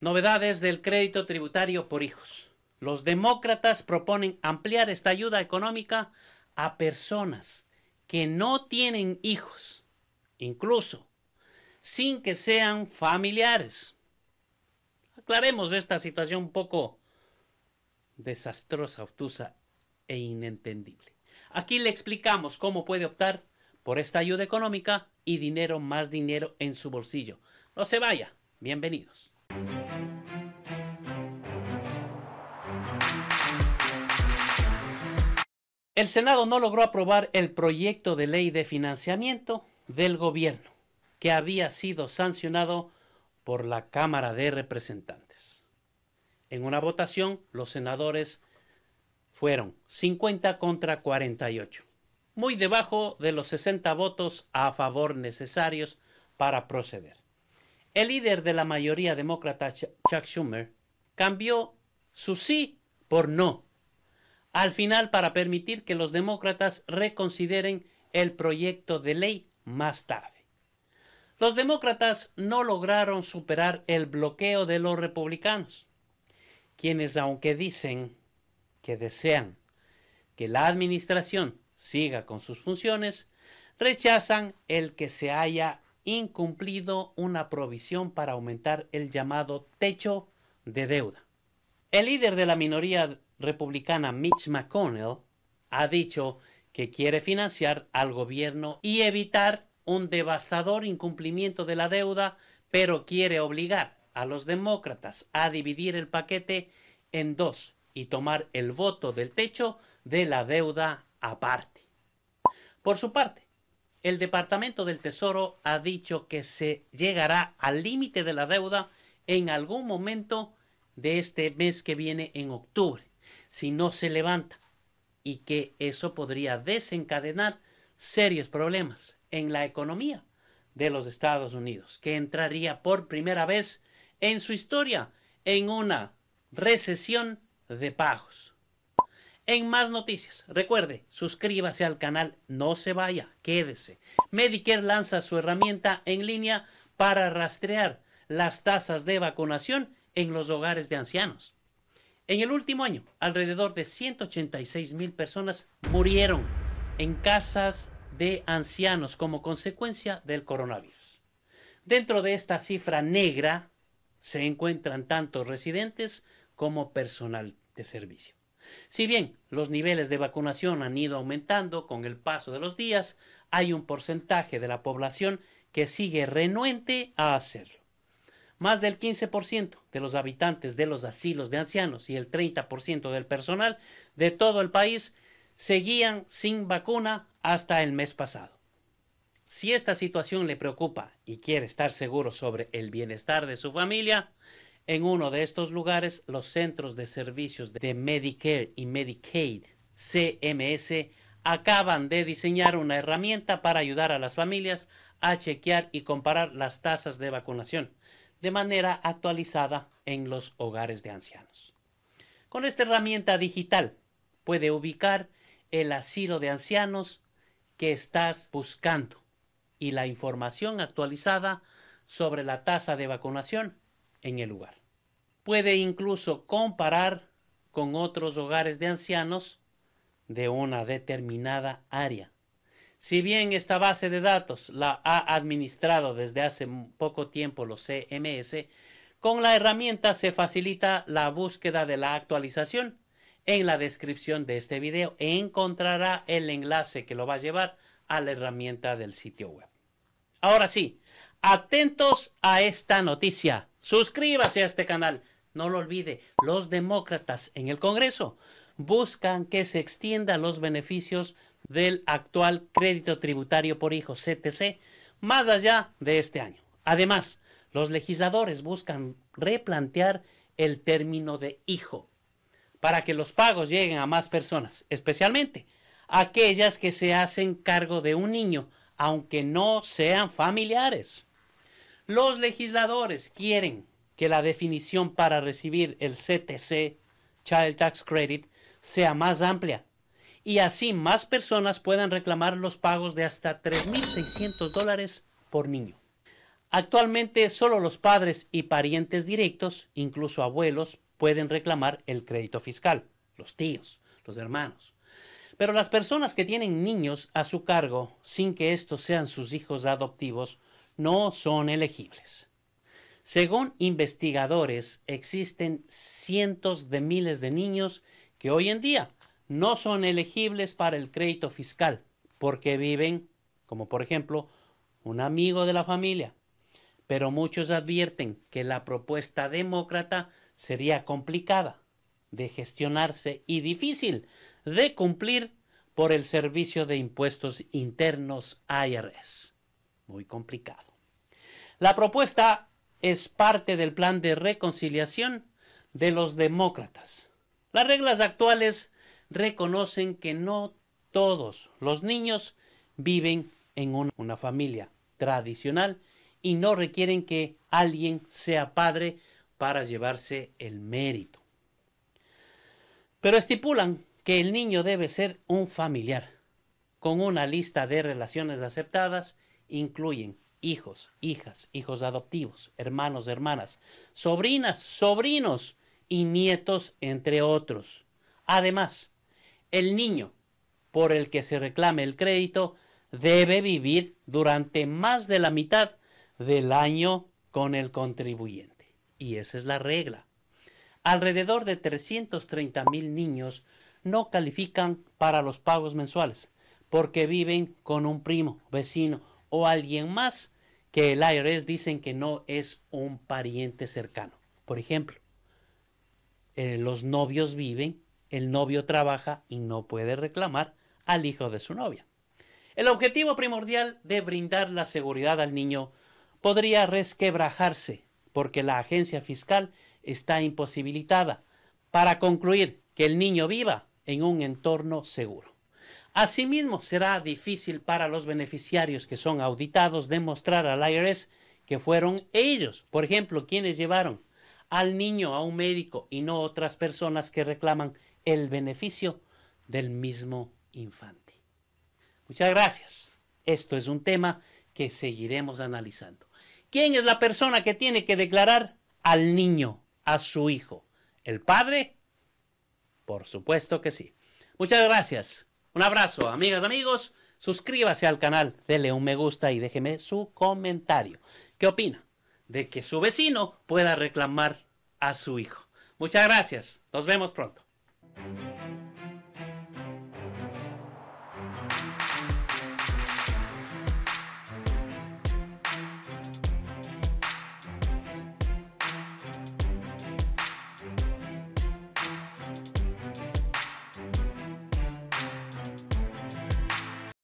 Novedades del crédito tributario por hijos. Los demócratas proponen ampliar esta ayuda económica a personas que no tienen hijos, incluso sin que sean familiares. Aclaremos esta situación un poco desastrosa, obtusa e inentendible. Aquí le explicamos cómo puede optar por esta ayuda económica y dinero más dinero en su bolsillo. No se vaya. Bienvenidos. El Senado no logró aprobar el proyecto de ley de financiamiento del gobierno que había sido sancionado por la Cámara de Representantes. En una votación, los senadores fueron 50 contra 48, muy debajo de los 60 votos a favor necesarios para proceder. El líder de la mayoría demócrata, Chuck Schumer, cambió su sí por no al final para permitir que los demócratas reconsideren el proyecto de ley más tarde. Los demócratas no lograron superar el bloqueo de los republicanos, quienes aunque dicen que desean que la administración siga con sus funciones, rechazan el que se haya incumplido una provisión para aumentar el llamado techo de deuda. El líder de la minoría republicana Mitch McConnell ha dicho que quiere financiar al gobierno y evitar un devastador incumplimiento de la deuda, pero quiere obligar a los demócratas a dividir el paquete en dos y tomar el voto del techo de la deuda aparte. Por su parte, el Departamento del Tesoro ha dicho que se llegará al límite de la deuda en algún momento de este mes que viene en octubre si no se levanta y que eso podría desencadenar serios problemas en la economía de los Estados Unidos, que entraría por primera vez en su historia en una recesión de pagos. En más noticias, recuerde, suscríbase al canal, no se vaya, quédese. Medicare lanza su herramienta en línea para rastrear las tasas de vacunación en los hogares de ancianos. En el último año, alrededor de 186 mil personas murieron en casas de ancianos como consecuencia del coronavirus. Dentro de esta cifra negra se encuentran tanto residentes como personal de servicio. Si bien los niveles de vacunación han ido aumentando con el paso de los días, hay un porcentaje de la población que sigue renuente a hacerlo. Más del 15% de los habitantes de los asilos de ancianos y el 30% del personal de todo el país seguían sin vacuna hasta el mes pasado. Si esta situación le preocupa y quiere estar seguro sobre el bienestar de su familia, en uno de estos lugares los centros de servicios de Medicare y Medicaid, CMS, acaban de diseñar una herramienta para ayudar a las familias a chequear y comparar las tasas de vacunación de manera actualizada en los hogares de ancianos. Con esta herramienta digital puede ubicar el asilo de ancianos que estás buscando y la información actualizada sobre la tasa de vacunación en el lugar. Puede incluso comparar con otros hogares de ancianos de una determinada área si bien esta base de datos la ha administrado desde hace poco tiempo los CMS, con la herramienta se facilita la búsqueda de la actualización. En la descripción de este video encontrará el enlace que lo va a llevar a la herramienta del sitio web. Ahora sí, atentos a esta noticia. Suscríbase a este canal. No lo olvide, los demócratas en el Congreso buscan que se extiendan los beneficios del actual crédito tributario por hijo, CTC, más allá de este año. Además, los legisladores buscan replantear el término de hijo para que los pagos lleguen a más personas, especialmente aquellas que se hacen cargo de un niño, aunque no sean familiares. Los legisladores quieren que la definición para recibir el CTC, Child Tax Credit, sea más amplia y así más personas puedan reclamar los pagos de hasta 3.600 dólares por niño. Actualmente solo los padres y parientes directos, incluso abuelos, pueden reclamar el crédito fiscal, los tíos, los hermanos. Pero las personas que tienen niños a su cargo sin que estos sean sus hijos adoptivos no son elegibles. Según investigadores, existen cientos de miles de niños que hoy en día no son elegibles para el crédito fiscal porque viven, como por ejemplo, un amigo de la familia. Pero muchos advierten que la propuesta demócrata sería complicada de gestionarse y difícil de cumplir por el Servicio de Impuestos Internos IRS. Muy complicado. La propuesta es parte del plan de reconciliación de los demócratas. Las reglas actuales reconocen que no todos los niños viven en una, familia tradicional y no requieren que alguien sea padre para llevarse el mérito. Pero estipulan que el niño debe ser un familiar, con una lista de relaciones aceptadas, incluyen hijos, hijas, hijos adoptivos, hermanos, hermanas, sobrinas, sobrinos y nietos, entre otros. Además, el niño por el que se reclame el crédito debe vivir durante más de la mitad del año con el contribuyente. Y esa es la regla. Alrededor de 330 mil niños no califican para los pagos mensuales porque viven con un primo, vecino o alguien más que el IRS dicen que no es un pariente cercano. Por ejemplo, eh, los novios viven el novio trabaja y no puede reclamar al hijo de su novia. El objetivo primordial de brindar la seguridad al niño podría resquebrajarse porque la agencia fiscal está imposibilitada para concluir que el niño viva en un entorno seguro. Asimismo, será difícil para los beneficiarios que son auditados demostrar al IRS que fueron ellos, por ejemplo, quienes llevaron al niño a un médico y no otras personas que reclaman el beneficio del mismo infante. Muchas gracias. Esto es un tema que seguiremos analizando. ¿Quién es la persona que tiene que declarar al niño, a su hijo? ¿El padre? Por supuesto que sí. Muchas gracias. Un abrazo, amigas, amigos. Suscríbase al canal, dele un me gusta y déjeme su comentario. ¿Qué opina de que su vecino pueda reclamar a su hijo? Muchas gracias. Nos vemos pronto. Thank you.